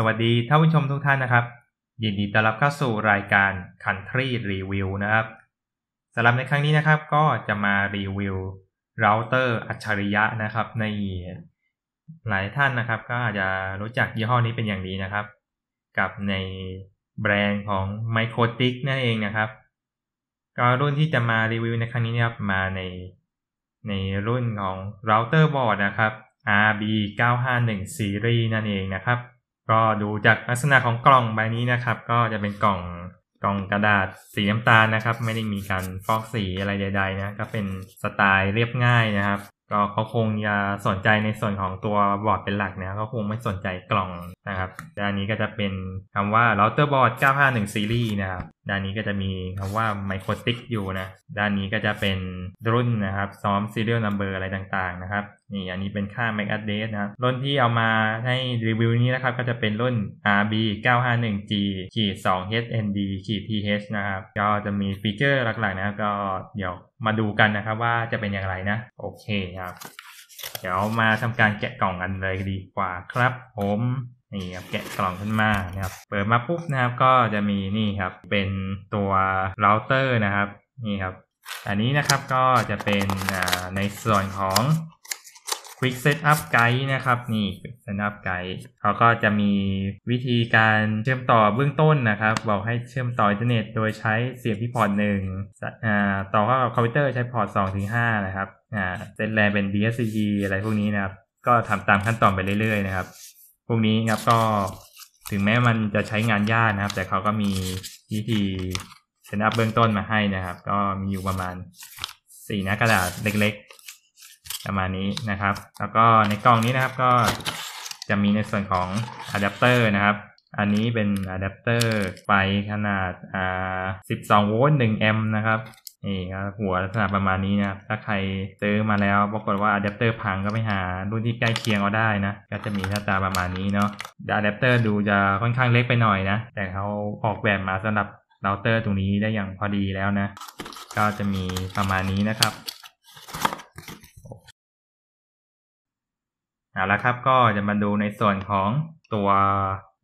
สวัสดีท่านผู้ชมทุกท่านนะครับ ยินดีต้อนรับเข้าสู่รายการ Country Review นะครับสำหรับในครั้งนี้นะครับ ก็จะมารีวิวเราเตอร์อัจฉริยะนะครับในหลายท่านนะครับ ก็อาจจะรู้จักยี่ห้อนี้เป็นอย่างดีนะครับ กับในแบรนด์ของ m i c r o t i c นั่นเองนะครับก็รุ่นที่จะมารีวิวในครั้งนี้นะครับมาในในรุ่นของเราเตอร์บอร์ดนะครับ RB951 Series นั่นเองนะครับก็ดูจากลักษณะของกล่องใบนี้นะครับก็จะเป็นกล่องกล่องกระดาษสีน้ำตาลนะครับ ไม่ได้มีการฟอกสี อะไรใดๆ นะ ก็เป็นสไตล์เรียบง่ายนะครับ ก็เขาคงจะสนใจในส่วนของตัวบอร์ดเป็นหลักนะเขาคงไม่สนใจกล่องนะครับ ด้านนี้ก็จะเป็นคำว่าราเตอร์บอร์ด951ซีรีส์นะครับด้านนี้ก็จะมีคำว่าไมโครติกอยู่นะ ด้านนี้ก็จะเป็นรุ่นนะครับซ้อมเซรียลนัมเบอร์อะไรต่างๆนะครับนี่อันนี้เป็นค่า MAC address นะครับรุ่นที่เอามาให้รีวิวนี้นะครับ ก็จะเป็นรุ่น RB 951G ขีด 2HND ขีด TH นะครับ ก็จะมีฟีเจอร์หลักๆนะครับ ก็เดี๋ยวมาดูกันนะครับ ว่าจะเป็นอย่างไรนะ โอเคครับ เดี๋ยวมาทำการแกะกล่องกันเลยดีกว่าครับ ผมนี่ครับแกะกล่องขึ้นมานะครับ เปิดมาปุ๊บนะครับก็จะมีนี่ครับเป็นตัวเราเตอร์นะครับนี่ครับ อันนี้นะครับก็จะเป็นในส่วนของ Quick Setup Guide นะครับ นี่ Quick Setup Guide เขาก็จะมีวิธีการเชื่อมต่อเบื้องต้นนะครับ บอกให้เชื่อมต่ออินเทอร์เน็ต โดยใช้เสียบที่พอร์ตหนึ่งต่อเข้ากับคอมพิวเตอร์ใช้พอร์ต2ถึง5นะครับเซตแลนเป็น DSCG อะไรพวกนี้นะครับ ก็ทำตามขั้นตอนไปเรื่อยๆนะครับ พวกนี้ครับก็ถึงแม้มันจะใช้งานยากนะครับ แต่เขาก็มีวิธีเซตอัพเบื้องต้นมาให้นะครับ ก็มีอยู่ประมาณสี่หน้ากระดาษเล็กประมาณนี้นะครับ แล้วก็ในกล่องนี้นะครับก็จะมีในส่วนของอะแดปเตอร์นะครับ อันนี้เป็นอะแดปเตอร์ไฟขนาดอ่า12โวลต์1แอมป์นะครับนี่ครับหัวลักษณะประมาณนี้นะครับถ้าใครซื้อมาแล้ว ปรากฏว่าอะแดปเตอร์พังก็ไปหารุ่นที่ใกล้เคียงเอาได้นะ ก็จะมีหน้าตาประมาณนี้เนาะอะแดปเตอร์ดูจะค่อนข้างเล็กไปหน่อยนะ แต่เขาออกแบบมาสำหรับเราเตอร์ตรงนี้ได้อย่างพอดีแล้วนะ ก็จะมีประมาณนี้นะครับเอาละครับก็จะมาดูในส่วนของตัว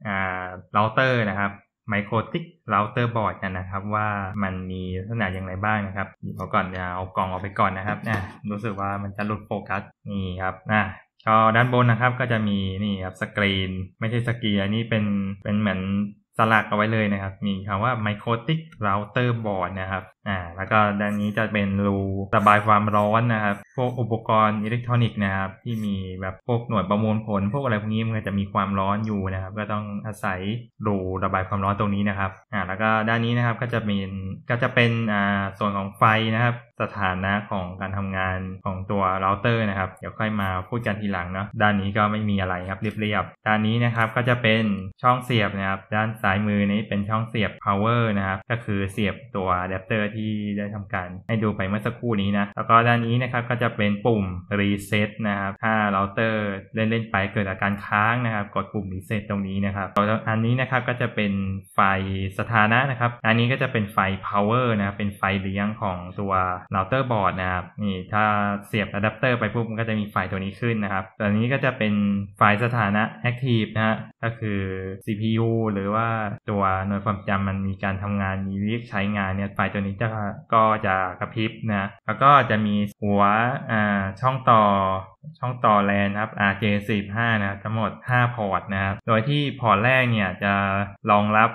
อ่าเราเตอร์นะครับไมโครติกเราเตอร์บอร์ดกันนะครับ ว่ามันมีลักษณะอย่างไรบ้างนะครับเดี๋ยวก่อนจะเอากล่องออกไปก่อนนะครับนะรู้สึกว่ามันจะหลุดโฟกัส นี่ครับนะก็ด้านบนนะครับก็จะมีนี่ครับสกรีน ไม่ใช่สกรีนอันนี้เป็นเป็นเหมือนสลักเอาไว้เลยนะครับมีคำว่า microtic router board นะครับอ่าแล้วก็ด้านนี้จะเป็นรูระบายความร้อนนะครับ พวกอุปกรณ์อิเล็กทรอนิกส์นะครับ ที่มีแบบพวกหน่วยประมวลผลพวกอะไรพวกนี้มันจะมีความร้อนอยู่นะครับ ก็ต้องอาศัยรูระบายความร้อนตรงนี้นะครับอ่าแล้วก็ด้านนี้นะครับก็จะเป็นก็จะเป็นอ่าส่วนของไฟนะครับสถานะของการทำงานของตัวเราเตอร์นะครับ เดี๋ยวค่อยมา พูดกันทีหลังเนาะด้านนี้ก็ไม่มีอะไรครับเรียบๆด้านนี้นะครับก็จะเป็นช่องเสียบนะครับด้านซ้ายมือนี้เป็นช่องเสียบ power นะครับก็คือเสียบตัวอะแดปเตอร์ที่ได้ทำการให้ดูไปเมื่อสักครู่นี้นะแล้วก็ด้านนี้นะครับก็จะเป็นปุ่ม reset นะครับถ้าเราเตอร์ เล่นเล่นไปเกิดอาการค้างนะครับ กดปุ่ม reset ตรงนี้นะครับ อันนี้นะครับก็จะเป็นไฟสถานะนะครับอันนี้ก็จะเป็นไฟ power นะเป็นไฟเลี้ยงของตัวเราเตอร์บอร์ดนะครับนี่ถ้าเสียบอะแดปเตอร์ไปปุ๊บมันก็จะมีไฟตัวนี้ขึ้นนะครับตัวนี้ก็จะเป็นไฟสถานะแอคทีฟนะฮะก็คือ CPU หรือว่าตัวหน่วยความจำมันมีการทำงานมีเรียกใช้งานเนี่ยไฟตัวนี้จะก็จะกระพริบนะแล้วก็จะมีหัวอ่าช่องต่อช่องต่อแลนนะครับ RJ45 นะทั้งหมด 5 พอร์ตนะครับ โดยที่พอร์ตแรกเนี่ยจะรองรับ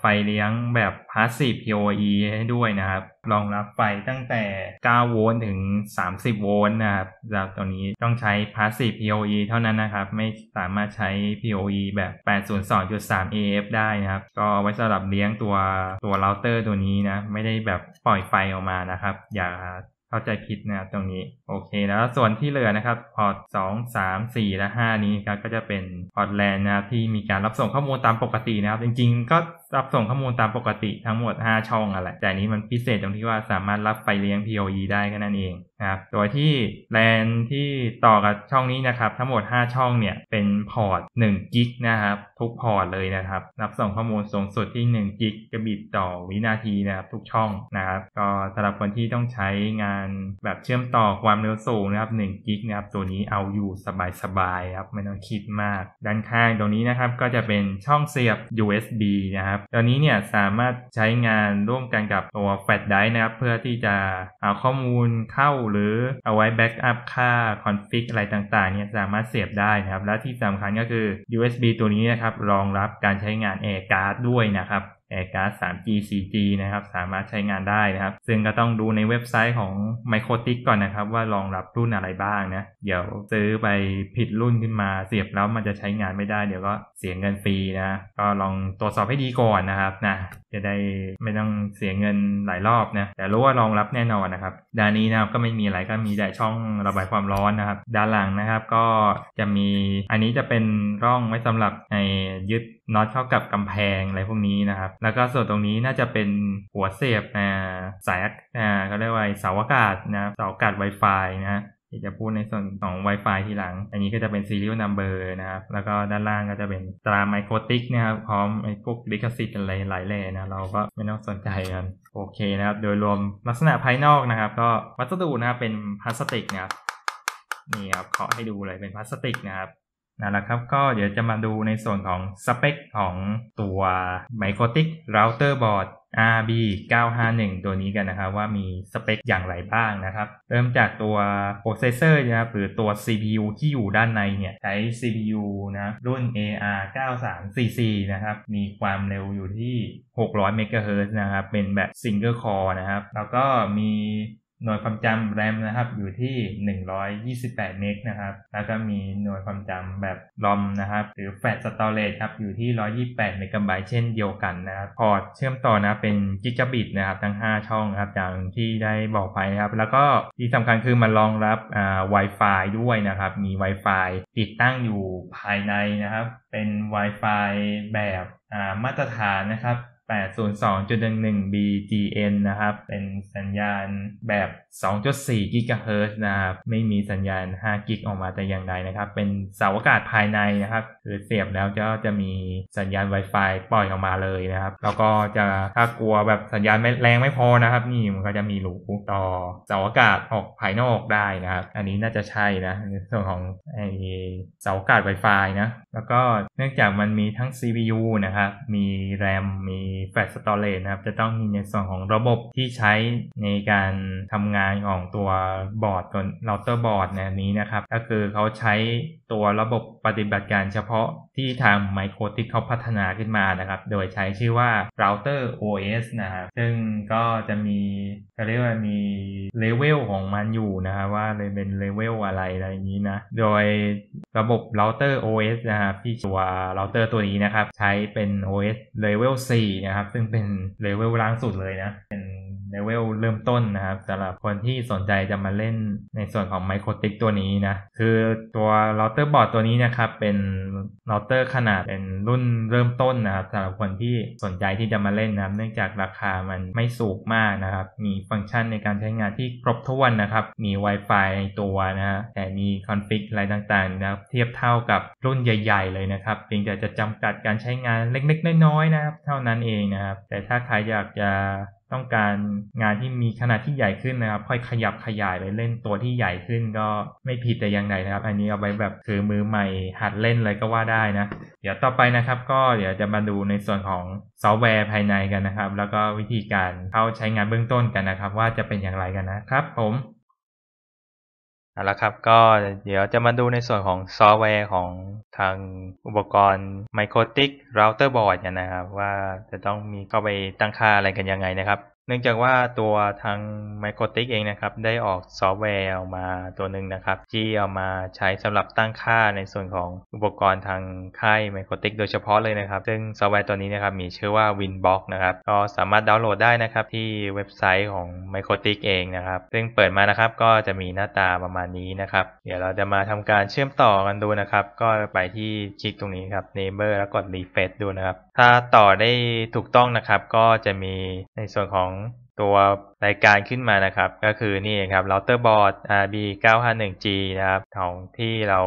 ไฟเลี้ยงแบบ Passive PoE ให้ด้วยนะครับ รองรับไฟตั้งแต่ 9 โวลต์ถึง 30 โวลต์นะครับจลกตัวนี้ต้องใช้ Passive PoE เท่านั้นนะครับ ไม่สามารถใช้ PoE แบบ802.3 AF ได้นะครับ ก็ไว้สำหรับเลี้ยงตัวตัวเราเตอร์ ตัวนี้นะ ไม่ได้แบบปล่อยไฟออกมานะครับ อย่าเข้าใจผิดนะครับตรงนี้ โอเคแล้วส่วนที่เหลือนะครับพอร์ตสี่และห้านี้ครับ ก็จะเป็นพอร์ตแลนด์นะครับ ที่มีการรับส่งข้อมูลตามปกตินะครับ จริงๆ ก็รับส่งข้อมูลตามปกติทั้งหมด 5 ช่องอะไรแต่นี้มันพิเศษตรงที่ว่าสามารถรับไฟเลี้ยง POE ได้ก็นั่นเองนะครับโดยที่แลนที่ต่อกับช่องนี้นะครับ ทั้งหมด 5 ช่องเนี่ยเป็นพอร์ต1กิกนะครับ ทุกพอร์ตเลยนะครับ รับส่งข้อมูลสูงสุดที่1กิกกะบิตต่อวินาทีนะครับ ทุกช่องนะครับ ก็สำหรับคนที่ต้องใช้งานแบบเชื่อมต่อความเร็วสูงนะครับ1กิกนะครับตัวนี้เอาอยู่สบายๆครับไม่ต้องคิดมาก ด้านข้างตรงนี้นะครับก็จะเป็นช่องเสียบ USB นะครับับตอนนี้เนี่ยสามารถใช้งานร่วมกันกับตัว f l a ชไ drive นะครับ เพื่อที่จะเอาข้อมูลเข้าหรือเอาไว้แบ็กอัพค่า คอนฟิกอะไรต่างๆเนี่ยสามารถเสียบได้นะครับ และที่สำคัญก็คือ USB ตัวนี้นะครับ รองรับการใช้งาน Air Card ด้วยนะครับแอร์การ์ด 3G 4G นะครับ สามารถใช้งานได้นะครับ ซึ่งก็ต้องดูในเว็บไซต์ของ m i c r o t i c ก่อนนะครับ ว่ารองรับรุ่นอะไรบ้างนะ เดี๋ยวซื้อไปผิดรุ่นขึ้นมาเสียบแล้วมันจะใช้งานไม่ได้เดี๋ยวก็เสียเงินฟรีนะ ก็ลองตรวจสอบให้ดีก่อนนะครับนะ จะได้ไม่ต้องเสียเงินหลายรอบนะ แต่รู้ว่ารองรับแน่นอนนะครับด้านนี้นะครับก็ไม่มีอะไรก็มีแต่ช่องระบายความร้อนนะครับ ด้านหลังนะครับก็จะมี อันนี้จะเป็นร่องไว้สำหรับในยึดน็อตเข้ากับกำแพงอะไรพวกนี้นะครับ แล้วก็ส่วนตรงนี้น่าจะเป็น หัวเสียบสายอ่าเขาเรียกว่าเสาอากาศนะ เสาอากาศ Wi-Fi นะจะพูดในส่วนของ Wi-Fi ทีหลัง อันนี้ก็จะเป็น serial number นะครับ แล้วก็ด้านล่างก็จะเป็นตราไมโครติกนะครับ พร้อมไอ้พวกลิขสิทธิ์อะไรหลายแหล่นะ เราก็ไม่ต้องสนใจกันโอเคนะครับ โดยรวมลักษณะภายนอกนะครับ ก็วัสดุนะครับเป็นพลาสติกนะครับ นี่ครับ เคาะให้ดูเลยเป็นพลาสติกนะครับนั่นแหละครับก็เดี๋ยวจะมาดูในส่วนของสเปคของตัว Microtik Router Board RB951 ตัวนี้กันนะครับ ว่ามีสเปคอย่างไรบ้างนะครับ เริ่มจากตัวโปรเซสเซอร์นะครับหรือตัว CPU ที่อยู่ด้านในเนี่ยใช้ CPU นะรุ่น AR9344 นะครับมีความเร็วอยู่ที่ 600 MHz นะครับเป็นแบบ Single Core นะครับแล้วก็มีหน่วยความจำแรมนะครับอยู่ที่ 128เมกนะครับ แล้วก็มีหน่วยความจำแบบรอมนะครับ หรือแฟลชสตอเรจครับอยู่ที่ 128เมกะไบต์เช่นเดียวกันนะครับ พอร์ตเชื่อมต่อนะเป็นกิกะบิตนะครับ ทั้ง 5 ช่องครับอย่างที่ได้บอกไปนะครับ แล้วก็ที่สำคัญคือมันรองรับอ่า Wi-Fi ด้วยนะครับ มี Wi-Fi ติดตั้งอยู่ภายในนะครับ เป็น Wi-Fi แบบอ่ามาตรฐานนะครับ802.11 BGN นะครับ เป็นสัญญาณแบบ2.4 GHz นะครับไม่มีสัญญาณ5 g ออกมาแต่อย่างใดนะครับ เป็นเสาอากาศภายในนะครับคือเสียบแล้วก็จะมีสัญญาณ Wi-Fi ปล่อยออกมาเลยนะครับ แล้วก็จะถ้ากลัวแบบสัญญาณไม่แรงไม่พอนะครับ นี่มันก็จะมีหลูต่อเสาอากาศออกภายนอกได้นะครับ อันนี้น่าจะใช่นะในส่วนของไอเสาอากาศ Wi-Fi นะ แล้วก็เนื่องจากมันมีทั้ง CPU นะครับ มี RAM มีแฟลชสตอเรจนะครับจะต้องมีในส่วนของระบบที่ใช้ในการทำงานของตัวบอร์ดตัวเราเตอร์บอร์ดนี้นะครับ ก็คือเขาใช้ตัวระบบปฏิบัติการเฉพาะที่ทางไมโครติ i เขาพัฒนาขึ้นมานะครับโดยใช้ชื่อว่า Router OS นะครับ ซึ่งก็จะมีเเรียกว่ามีเลเวลของมันอยู่นะครับว่าเลยเป็นเลเวลอะไรอะไรอย่างนี้นะ โดยระบบ Router OS นะครับที่ตัว Router ตัวนี้นะครับ ใช้เป็น OS Level 4นะครับซึ่งเป็นเลเวลล่างสุดเลยนะเป็นเลเวลเริ่มต้นนะครับสำหรับคนที่สนใจจะมาเล่นในส่วนของไมโครติกตัวนี้นะ คือตัวเราเตอร์บอร์ดตัวนี้นะครับ เป็นเราเตอร์ ขนาดเป็นรุ่นเริ่มต้นนะครับสำหรับคนที่สนใจที่จะมาเล่นนะครับ เนื่องจากราคามันไม่สูงมากนะครับ มีฟังก์ชันในการใช้งานที่ครบถ้วนนะครับ มี Wi-Fi ในตัวนะฮะแต่มีคอนฟิกอะไรต่างๆนะครับ เทียบเท่ากับรุ่นใหญ่ ๆ เลยนะครับเพียงแต่จะจำกัดการใช้งานเล็กๆน้อยๆนะครับ เท่านั้นเองนะครับ แต่ถ้าใครอยากจะต้องการงานที่มีขนาดที่ใหญ่ขึ้นนะครับค่อยขยับขยายไปเล่นตัวที่ใหญ่ขึ้น ก็ไม่ผิดแต่อย่างใดนะครับ อันนี้เอาไว้แบบคือมือใหม่หัดเล่นเลยก็ว่าได้นะ เดี๋ยวต่อไปนะครับ ก็เดี๋ยวจะมาดูในส่วนของซอฟต์แวร์ภายในกันนะครับ แล้วก็วิธีการเข้าใช้งานเบื้องต้นกันนะครับ ว่าจะเป็นอย่างไรกันนะครับ ผมเอาละครับก็เดี๋ยวจะมาดูในส่วนของซอฟต์แวร์ของทางอุปกรณ์ m i โครติกเราเตอร์บอร์ดนะครับ ว่าจะต้องมีเข้าไปตั้งค่าอะไรกันยังไงนะครับเนื่องจากว่าตัวทาง m i c r o t i c เองนะครับได้ออกซอฟต์แวร์ออกมาตัวหนึ่งนะครับที่เอามาใช้สำหรับตั้งค่าในส่วนของอุปกรณ์ทางค่าย m i c r o t i c โดยเฉพาะเลยนะครับ ซึ่งซอฟต์แวร์ตัวนี้นะครับมีชื่อว่า Winbox นะครับก็สามารถดาวน์โหลดได้นะครับที่เว็บไซต์ของ m i c r o t i c เองนะครับซึ่งเปิดมานะครับก็จะมีหน้าตาประมาณนี้นะครับ เดี๋ยวเราจะมาทำการเชื่อมต่อกันดูนะครับ ก็ไปที่คลิกตรงนี้ครับ Neighbor แล้วกด Refresh ดูนะครับถ้าต่อได้ถูกต้องนะครับก็จะมีในส่วนของตัวรายการขึ้นมานะครับ ก็คือนี่ครับ router board RB951G นะครับ ของที่เรา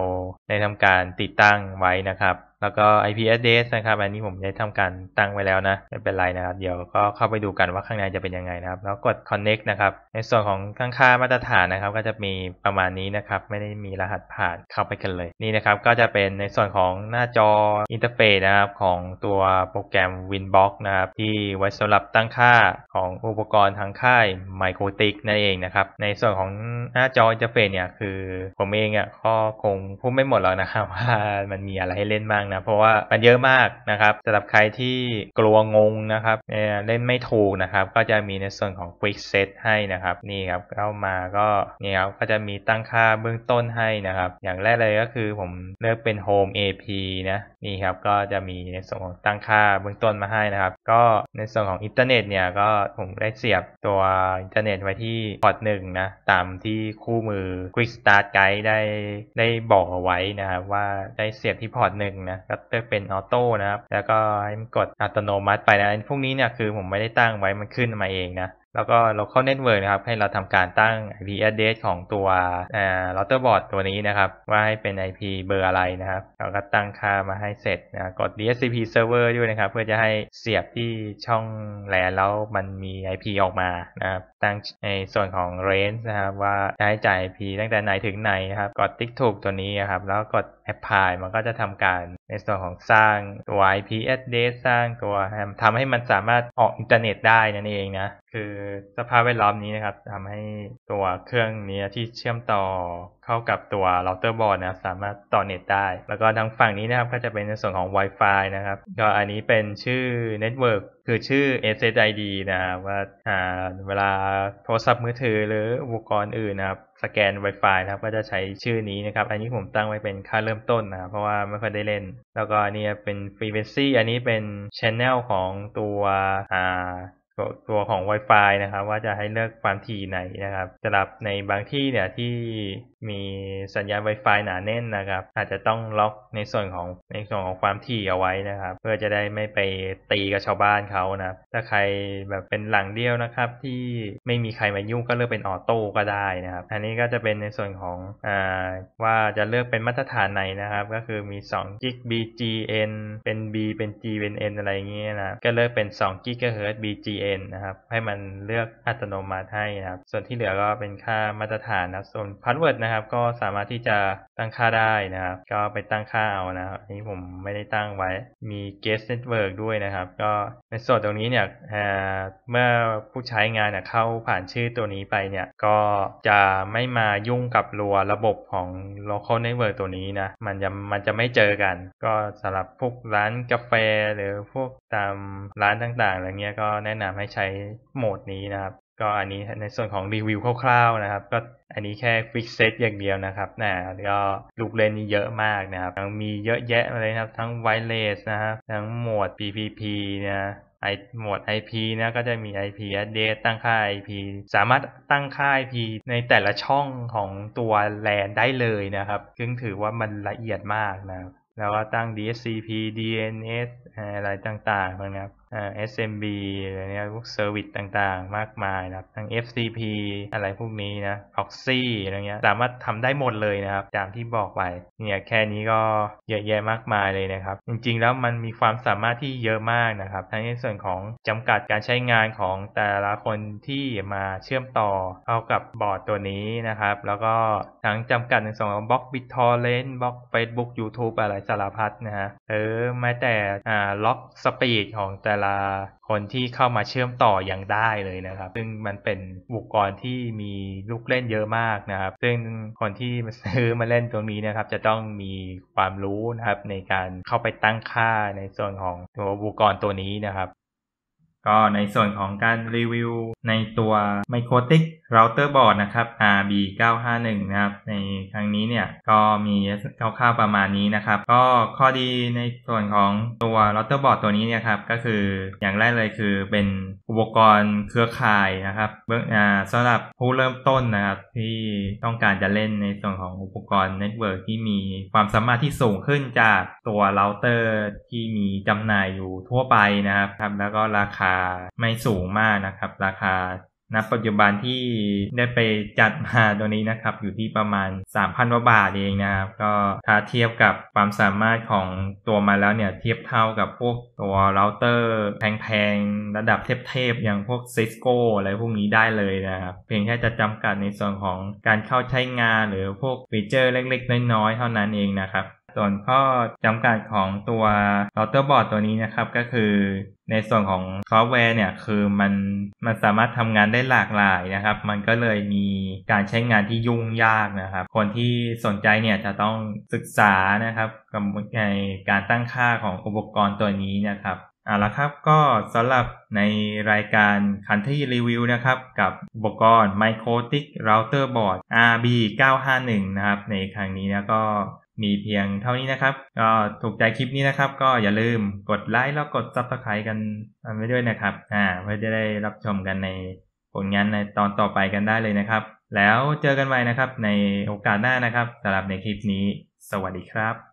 ได้ทำการติดตั้งไว้นะครับแล้วก็ IP address นะครับ อันนี้ผมได้ทำการตั้งไว้แล้วนะ ไม่เป็นไรนะครับ เดี๋ยวก็เข้าไปดูกันว่าข้างในจะเป็นยังไงนะครับ แล้วกด connect นะครับ ในส่วนของข้างค่ามาตรฐานนะครับก็จะมีประมาณนี้นะครับ ไม่ได้มีรหัสผ่านเข้าไปกันเลย นี่นะครับก็จะเป็นในส่วนของหน้าจออินเทอร์เฟซนะครับของตัวโปรแกรม Winbox นะครับที่ไว้สำหรับตั้งค่าของอุปกรณ์ทางค่าย Microtik นั่นเองนะครับ ในส่วนของหน้าจออินเทอร์เฟซเนี่ยคือผมเองอ่ะก็คงพูดไม่หมดแล้วนะครับว่ามันมีอะไรให้เล่นบ้างนะเพราะว่ามันเยอะมากนะครับสำหรับใครที่กลัวงงนะครับเล่นไม่ถูกนะครับก็จะมีในส่วนของ quick set ให้นะครับนี่ครับเข้ามาก็นี่ครับก็จะมีตั้งค่าเบื้องต้นให้นะครับ อย่างแรกเลยก็คือผมเลือกเป็น home ap นะนี่ครับก็จะมีในส่วนของตั้งค่าเบื้องต้นมาให้นะครับ ก็ในส่วนของอินเทอร์เน็ตเนี่ยก็ผมได้เสียบตัวอินเทอร์เน็ตไว้ที่พอร์ตหนึ่งนะตามที่คู่มือ quick start guide ได้ได้บอกเอาไว้นะครับว่าได้เสียบที่พอร์ตหนึ่งนะก็เลือกเป็นออโต้นะครับ แล้วก็ให้มันกดอัตโนมัติไปนะพวกนี้เนี่ยคือผมไม่ได้ตั้งไว้มันขึ้นมาเองนะ แล้วก็ local network นะครับ ให้เราทำการตั้ง IP address ของตัวเอ่อ router board ตัวนี้นะครับว่าให้เป็น IP เบอร์อะไรนะครับ เราก็ตั้งค่ามาให้เสร็จนะ กด DHCP server ด้วยนะครับ เพื่อจะให้เสียบที่ช่องแลนแล้วมันมี IP ออกมานะครับ ตั้งในส่วนของ range นะครับว่าจะให้จ่าย IP ตั้งแต่ไหนถึงไหนนะครับ กดติ๊กถูกตัวนี้นะครับแล้วกด apply มันก็จะทำการในส่วนของสร้างตัว IP address สร้างตัวทำให้มันสามารถออกอินเทอร์เน็ตได้นั่นเองนะคือสภาพแวดล้อมนี้นะครับทำให้ตัวเครื่องนี้ที่เชื่อมต่อเข้ากับตัวเราเตอร์บอร์ดนะสามารถต่อเน็ตได้ แล้วก็ทางฝั่งนี้นะครับก็จะเป็นในส่วนของ Wi-Fi นะครับ ก็อันนี้เป็นชื่อเนตเวิร์กคือชื่อ SSID นะว่าเวลาโทรศัพท์มือถือหรืออุปกรณ์อื่นนะครับสแกน Wi-Fi นะครับ ก็จะใช้ชื่อนี้นะครับ อันนี้ผมตั้งไว้เป็นค่าเริ่มต้นนะครับ เพราะว่าไม่ค่อยได้เล่น แล้วก็อันนี้เป็น frequency อันนี้เป็น channel ของตัวอ่าตัวของ Wi-Fi นะครับ ว่าจะให้เลือกความถี่ไหนนะครับสำหรับในบางที่เนี่ยที่มีสัญญาณ Wi-Fi หนาแน่นนะครับ อาจจะต้องล็อกในส่วนของในส่วนของความถี่เอาไว้นะครับ เพื่อจะได้ไม่ไปตีกับชาวบ้านเขานะถ้าใครแบบเป็นหลังเดียวนะครับที่ไม่มีใครมายุ่งก็เลือกเป็นออโต้ก็ได้นะครับอันนี้ก็จะเป็นในส่วนของอว่าจะเลือกเป็นมาตรฐานไหนนะครับก็คือมี2 g b BGN เป็น B เป็น G เป็น N อะไรเงี้ยนะก็เลือกเป็น2 g h z BGN นะครับให้มันเลือกอัตโนมัติให้นะครับส่วนที่เหลือก็เป็นค่ามาตรฐานนะส่วนพาสเวิร์ดนะครับก็สามารถที่จะตั้งค่าได้นะครับ ก็ไปตั้งค่าเอานะครับอันนี้ผมไม่ได้ตั้งไว้มี guest network ด้วยนะครับ ก็ในส่วนตรงนี้เนี่ยเมื่อผู้ใช้งานเนี่ยเข้าผ่านชื่อตัวนี้ไปเนี่ย ก็จะไม่มายุ่งกับรัวระบบของ local network ตัวนี้นะ มันจะมันจะไม่เจอกัน ก็สำหรับพวกร้านกาแฟหรือพวกตามร้านต่างๆ อะไรเงี้ย ก็แนะนำให้ใช้โหมดนี้นะครับก็อันนี้ในส่วนของรีวิวคร่าวๆนะครับ ก็อันนี้แค่ฟิกเซตอย่างเดียวนะครับนะแลก็ลูกเล่นนี่เยอะมากนะครับังมีเยอะแยะเลยนะครับ ทั้งไวเลสนะครับทั้งโหมด PPP นะไอโหมด IP นะก็จะมี IP address ตั้งค่า IP สามารถตั้งค่า IP ในแต่ละช่องของตัวแลนได้เลยนะครับ ซึ่งถือว่ามันละเอียดมากนะครับแล้วก็ตั้ง DSCP DNS อะไรต่างๆนะครับ SMB อะไรเนี้ยพวกเซอร์วิสต่างๆ มากมายนะครับ ทั้ง FCP อะไรพวกนี้นะ Proxy อะไรเงี้ย สามารถทำได้หมดเลยนะครับ ตามที่บอกไป เนี่ยแค่นี้ก็เยอะแยะมากมายเลยนะครับ จริงๆแล้วมันมีความสามารถที่เยอะมากนะครับ ทั้งในส่วนของจำกัดการใช้งานของแต่ละคนที่มาเชื่อมต่อเข้ากับบอร์ดตัวนี้นะครับ แล้วก็ทั้งจำกัดในส่วนของบล็อกบิททอร์เรนบล็อกเฟซบุ๊กยูทูบอะไรสารพัดนะฮะ เออแม้แต่อ่าล็อกสปีดของแต่ลาคนที่เข้ามาเชื่อมต่ออยังได้เลยนะครับ ซึ่งมันเป็นอุปกรณ์ที่มีลูกเล่นเยอะมากนะครับ ซึ่งคนที่มาซื้อมาเล่นตรงนี้นะครับ จะต้องมีความรู้นะครับในการเข้าไปตั้งค่าในส่วนของตัวอุปกรณ์ตัวนี้นะครับก็ในส่วนของการรีวิวในตัว m i c r o t i c Router Board นะครับ RB951 นะครับในครั้งนี้เนี่ยก็มีคร่าวๆประมาณนี้นะครับ ก็ข้อดีในส่วนของตัว Router Board ตัวนี้เนี่ยครับก็คืออย่างแรกเลยคือเป็นอุปกรณ์เครือข่ายนะครับเบื้องสำหรับผู้เริ่มต้นนะครับ ที่ต้องการจะเล่นในส่วนของอุปกรณ์เน็ตเวิร์กที่มีความสามารถที่สูงขึ้นจากตัวเราเตอร์ที่มีจำหน่ายอยู่ทั่วไปนะครับแล้วก็ราคาาไม่สูงมากนะครับ ราคาณปัจจุบันที่ได้ไปจัดมาตัวนี้นะครับ อยู่ที่ประมาณ 3,000กว่าบาทเองนะครับ ก็ถ้าเทียบกับความสามารถของตัวมาแล้วเนี่ยเทียบเท่ากับพวกตัวเราเตอร์ แพงๆ ระดับเทพๆอย่างพวก Cisco อะไรพวกนี้ได้เลยนะครับเพียงแค่จะจำกัดในส่วนของการเข้าใช้งานหรือพวกฟีเจอร์เล็กๆน้อยๆเท่านั้นเองนะครับ ส่วนข้อจำกัดของตัวเราเตอร์บอร์ดตัวนี้นะครับก็คือในส่วนของซอฟต์แวร์เนี่ยคือมันมันสามารถทำงานได้หลากหลายนะครับ มันก็เลยมีการใช้งานที่ยุ่งยากนะครับ คนที่สนใจเนี่ยจะต้องศึกษานะครับกับในการตั้งค่าของอุปกรณ์ตัวนี้นะครับเอาละครับก็สำหรับในรายการคันที่รีวิวนะครับ กับอุปกรณ์ m i รติกเราเตอร์บอร์ด RB951 นะครับในครั้งนี้นะก็มีเพียงเท่านี้นะครับก็ถูกใจคลิปนี้นะครับ ก็อย่าลืมกดไลค์แล้วกดซับสไคร b e กันไว้ด้วยนะครับอ่าเพื่อจะได้รับชมกันในผลงานในตอนต่อไปกันได้เลยนะครับ แล้วเจอกันใหม่นะครับในโอกาสหน้านะครับสำหรับในคลิปนี้สวัสดีครับ